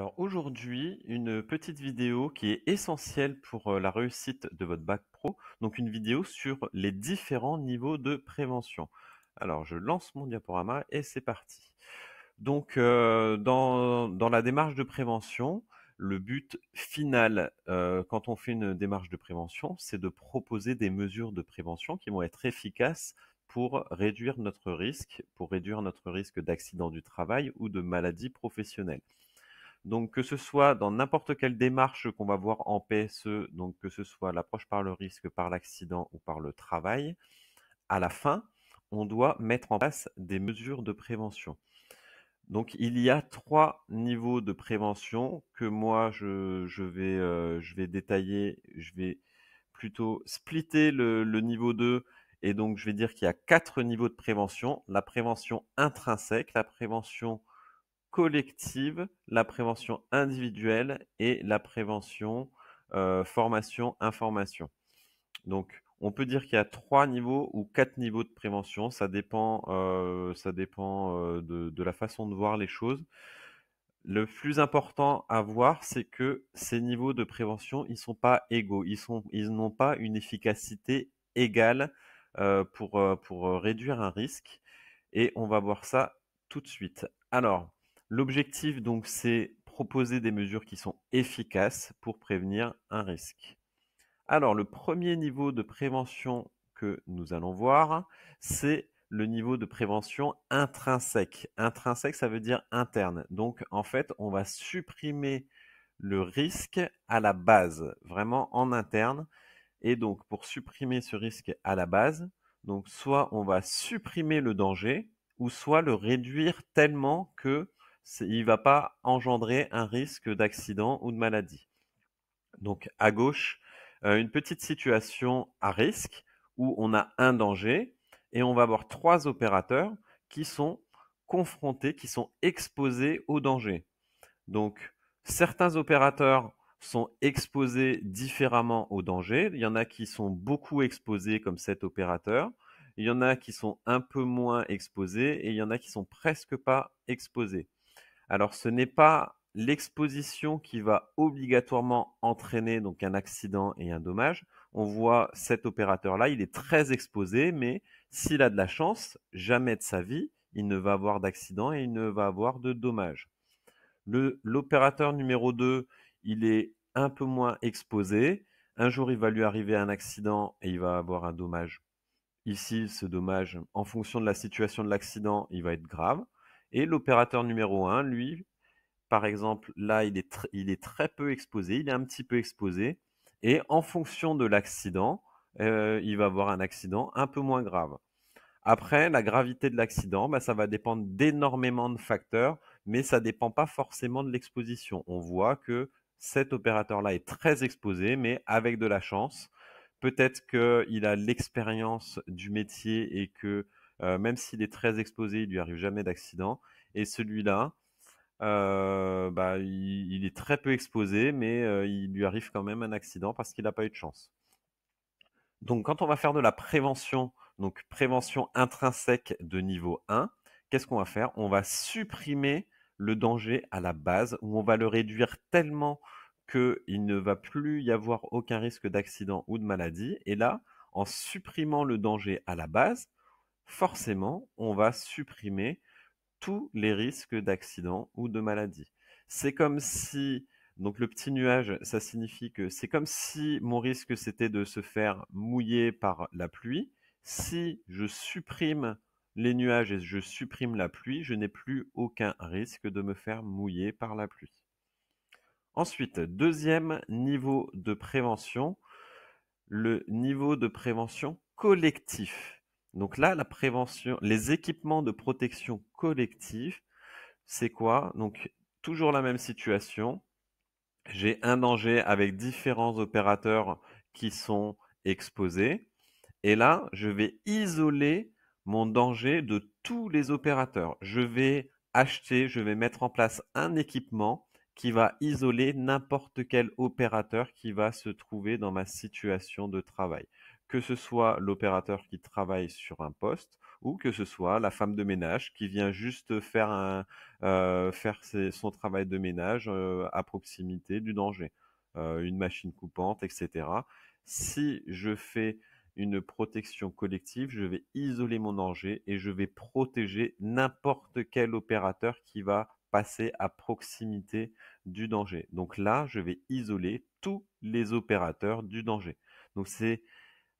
Alors aujourd'hui, une petite vidéo qui est essentielle pour euh, la réussite de votre bac pro, donc une vidéo sur les différents niveaux de prévention. Alors je lance mon diaporama et c'est parti. Donc euh, dans, la démarche de prévention, le but final euh, quand on fait une démarche de prévention, c'est de proposer des mesures de prévention qui vont être efficaces pour réduire notre risque, pour réduire notre risque d'accident du travail ou de maladie professionnelle. Donc que ce soit dans n'importe quelle démarche qu'on va voir en PSE, donc que ce soit l'approche par le risque, par l'accident ou par le travail, à la fin, on doit mettre en place des mesures de prévention. Donc il y a trois niveaux de prévention que moi je, vais, euh, je vais, détailler, je vais plutôt splitter le, le niveau 2 et donc je vais dire qu'il y a quatre niveaux de prévention. La prévention intrinsèque, la prévention collective, la prévention individuelle et la prévention euh, formation information. Donc on peut dire qu'il y a trois niveaux ou quatre niveaux de prévention. Ça dépend, euh, ça dépend euh, de, la façon de voir les choses. Le plus important à voir, c'est que ces niveaux de prévention, ils sont pas égaux. Ils sont, ils n'ont pas une efficacité égale pour pour réduire un risque. Et on va voir ça tout de suite. Alors, L'objectif, donc, c'est proposer des mesures qui sont efficaces pour prévenir un risque. Alors, le premier niveau de prévention que nous allons voir, c'est le niveau de prévention intrinsèque. Intrinsèque, ça veut dire interne. Donc, en fait, on va supprimer le risque à la base, vraiment en interne. Et donc, pour supprimer ce risque à la base, donc soit on va supprimer le danger, ou soit le réduire tellement que il ne va pas engendrer un risque d'accident ou de maladie. Donc à gauche, euh, une petite situation à risque où on a un danger et on va avoir trois opérateurs qui sont confrontés, qui sont exposés au danger. Donc certains opérateurs sont exposés différemment au danger. Il y en a qui sont beaucoup exposés comme cet opérateur. Il y en a qui sont un peu moins exposés et il y en a qui sont presque pas exposés. Alors ce n'est pas l'exposition qui va obligatoirement entraîner donc un accident et un dommage. On voit cet opérateur-là, il est très exposé, mais s'il a de la chance, jamais de sa vie, il ne va avoir d'accident et il ne va avoir de dommage. L'opérateur numéro 2, il est un peu moins exposé. Un jour, il va lui arriver un accident et il va avoir un dommage. Ici, ce dommage, en fonction de la situation de l'accident, il va être grave. Et l'opérateur numéro 1, lui, par exemple, là, il est, très peu exposé, il est un petit peu exposé. Et en fonction de l'accident, euh, il va avoir un accident un peu moins grave. Après, la gravité de l'accident, bah, ça va dépendre d'énormément de facteurs, mais ça ne dépend pas forcément de l'exposition. On voit que cet opérateur-là est très exposé, mais avec de la chance. Peut-être qu'il a l'expérience du métier et que euh, même s'il est très exposé, il lui arrive jamais d'accident. Et celui-là, euh, bah, il, est très peu exposé, mais euh, il lui arrive quand même un accident parce qu'il n'a pas eu de chance. Donc quand on va faire de la prévention, donc prévention intrinsèque de niveau 1, qu'est-ce qu'on va faire On va supprimer le danger à la base, ou on va le réduire tellement qu'il ne va plus y avoir aucun risque d'accident ou de maladie. Et là, en supprimant le danger à la base, forcément, on va supprimer tous les risques d'accident ou de maladie. C'est comme si, donc le petit nuage, ça signifie que c'est comme si mon risque c'était de se faire mouiller par la pluie. Si je supprime les nuages et je supprime la pluie, je n'ai plus aucun risque de me faire mouiller par la pluie. Ensuite, deuxième niveau de prévention, le niveau de prévention collectif. Donc là, la prévention, les équipements de protection collective, c'est quoi Donc toujours la même situation. J'ai un danger avec différents opérateurs qui sont exposés. Et là, je vais isoler mon danger de tous les opérateurs. Je vais acheter, je vais mettre en place un équipement qui va isoler n'importe quel opérateur qui va se trouver dans ma situation de travail que ce soit l'opérateur qui travaille sur un poste ou que ce soit la femme de ménage qui vient juste faire, euh, son travail de ménage euh, à proximité du danger, euh, une machine coupante, etc. Si je fais une protection collective, je vais isoler mon danger et je vais protéger n'importe quel opérateur qui va passer à proximité du danger. Donc là, je vais isoler tous les opérateurs du danger. Donc c'est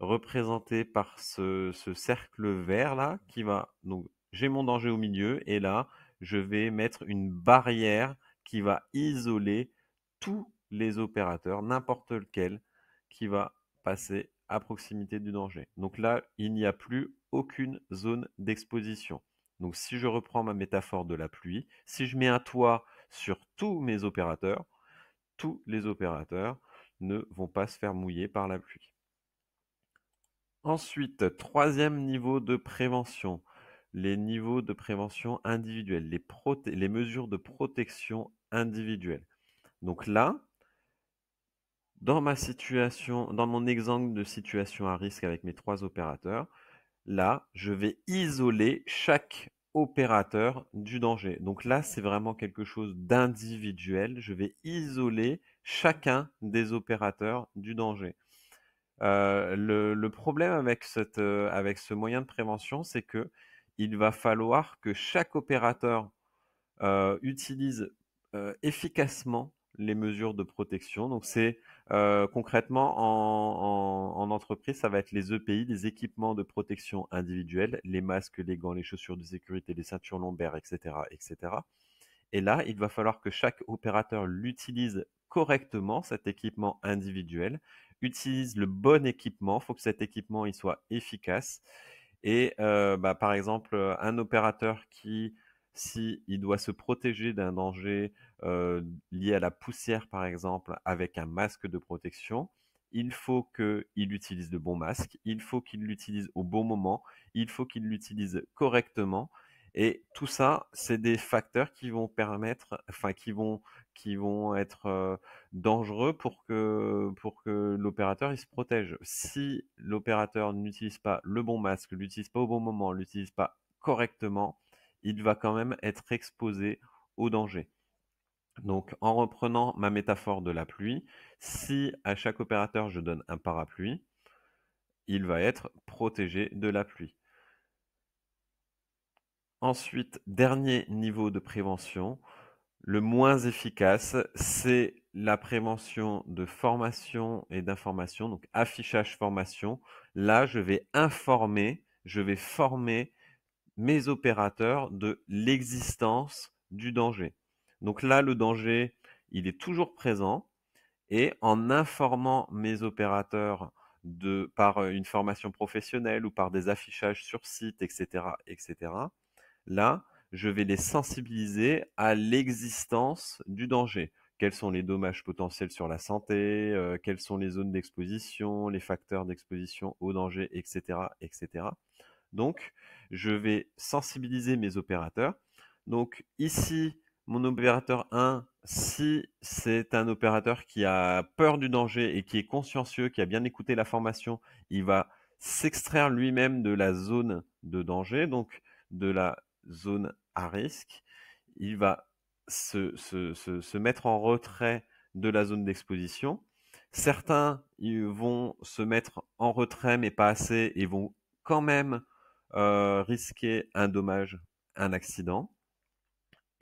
représenté par ce, cercle vert là qui va donc j'ai mon danger au milieu et là je vais mettre une barrière qui va isoler tous les opérateurs n'importe lequel qui va passer à proximité du danger. Donc là, il n'y a plus aucune zone d'exposition. Donc si je reprends ma métaphore de la pluie, si je mets un toit sur tous mes opérateurs, tous les opérateurs ne vont pas se faire mouiller par la pluie. Ensuite, troisième niveau de prévention, les niveaux de prévention individuels, les, mesures de protection individuelle. Donc là, dans ma situation, dans mon exemple de situation à risque avec mes trois opérateurs, là, je vais isoler chaque opérateur du danger. Donc là, c'est vraiment quelque chose d'individuel. Je vais isoler chacun des opérateurs du danger le, problème avec, cette, avec ce moyen de prévention, c'est que il va falloir que chaque opérateur utilise efficacement les mesures de protection. Donc c'est concrètement en, entreprise, ça va être les EPI, les équipements de protection individuelle, les masques, les gants, les chaussures de sécurité, les ceintures lombaires, etc., etc. Et là, il va falloir que chaque opérateur l'utilise correctement cet équipement individuel, utilise le bon équipement, il faut que cet équipement il soit efficace. Et euh, bah, par exemple, un opérateur qui, si doit se protéger d'un danger euh, lié à la poussière, par exemple, avec un masque de protection, il faut qu'il utilise le bon masque, il faut qu'il l'utilise au bon moment, il faut qu'il l'utilise correctement. Et tout ça, c'est des facteurs qui vont permettre, enfin qui vont être dangereux pour que pour que l'opérateur il se protège. Si l'opérateur n'utilise pas le bon masque, l'utilise pas au bon moment, l'utilise pas correctement, il va quand même être exposé au danger. Donc en reprenant ma métaphore de la pluie, si à chaque opérateur je donne un parapluie, il va être protégé de la pluie. Ensuite, dernier niveau de prévention, le moins efficace, c'est la prévention de formation et d'information, donc affichage formation. Là, je vais informer, je vais former mes opérateurs de l'existence du danger. Donc là, le danger, il est toujours présent. Et en informant mes opérateurs par euh, une formation professionnelle ou par des affichages sur site, etc., etc., Là, je vais les sensibiliser à l'existence du danger. Quels sont les dommages potentiels sur la santé, euh, quelles sont les zones d'exposition, les facteurs d'exposition au danger, etc., etc. Donc, je vais sensibiliser mes opérateurs. Donc, ici, mon opérateur 1, si c'est un opérateur qui a peur du danger et qui est consciencieux, qui a bien écouté la formation, il va s'extraire lui-même de la zone de danger, donc de la zone à risque, il va se, mettre en retrait de la zone d'exposition. Certains vont se mettre en retrait, mais pas assez, et vont quand même euh, risquer un dommage, un accident.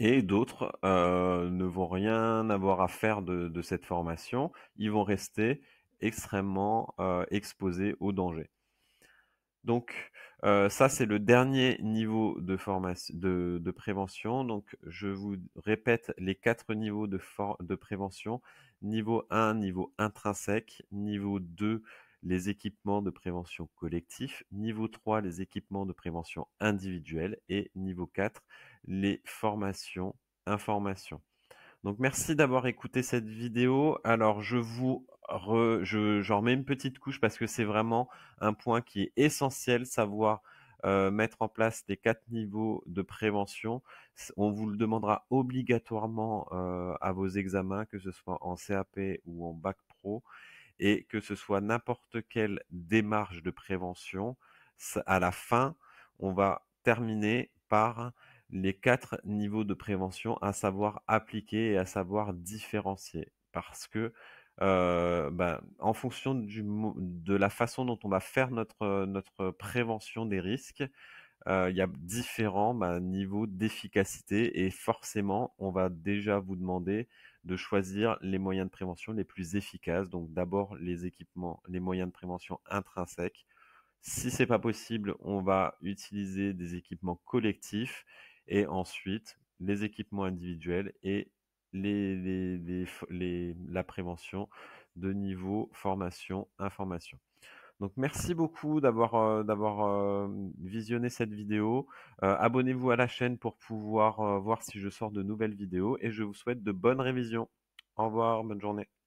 Et d'autres euh, ne vont rien avoir à faire de, cette formation. Ils vont rester extrêmement euh, exposés au danger. Donc, euh, ça, c'est le dernier niveau de, de, prévention. Donc, je vous répète les quatre niveaux de, de prévention. Niveau 1, niveau intrinsèque. Niveau 2, les équipements de prévention collectif. Niveau 3, les équipements de prévention individuelle. Et niveau 4, les formations, informations. Donc, merci d'avoir écouté cette vidéo. Alors, je vous je, j'en remets une petite couche parce que c'est vraiment un point qui est essentiel, savoir euh, mettre en place les quatre niveaux de prévention. On vous le demandera obligatoirement euh, à vos examens, que ce soit en CAP ou en bac pro, et que ce soit n'importe quelle démarche de prévention. À la fin, on va terminer par les quatre niveaux de prévention à savoir appliquer et à savoir différencier. Parce que ben, en fonction du, de la façon dont on va faire notre, notre prévention des risques, il y a différents bah, niveaux d'efficacité et forcément, on va déjà vous demander de choisir les moyens de prévention les plus efficaces. Donc d'abord les équipements, les moyens de prévention intrinsèques. Si c'est pas possible, on va utiliser des équipements collectifs et ensuite les équipements individuels et les, les, la prévention de niveau formation information. Donc merci beaucoup d'avoir euh, d'avoir visionné cette vidéo. Euh, abonnez-vous à la chaîne pour pouvoir euh, voir si je sors de nouvelles vidéos et je vous souhaite de bonnes révisions. Au revoir, bonne journée.